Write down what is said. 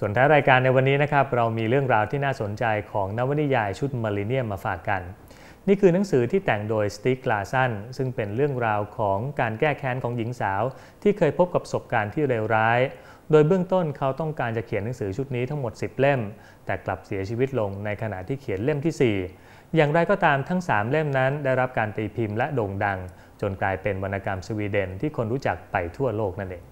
ส่วนท้ายรายการในวันนี้นะครับเรามีเรื่องราวที่น่าสนใจของนวนิยายชุดมาริเนียมมาฝากกัน นี่คือหนังสือที่แต่งโดยสตีกลาสันซึ่งเป็นเรื่องราวของการแก้แค้นของหญิงสาว ที่เคยพบกับประสบการณ์ที่เลวร้าย โดยเบื้องต้นเขาต้องการจะเขียนหนังสือชุดนี้ทั้งหมด 10 เล่ม แต่กลับเสียชีวิตลงในขณะที่เขียนเล่มที่ 4 อย่างไรก็ตามทั้ง3เล่มนั้นได้รับการตีพิมพ์ และโด่งดังจนกลายเป็นวรรณกรรมสวีเดน ที่คนรู้จักไปทั่วโลกนั่นเอง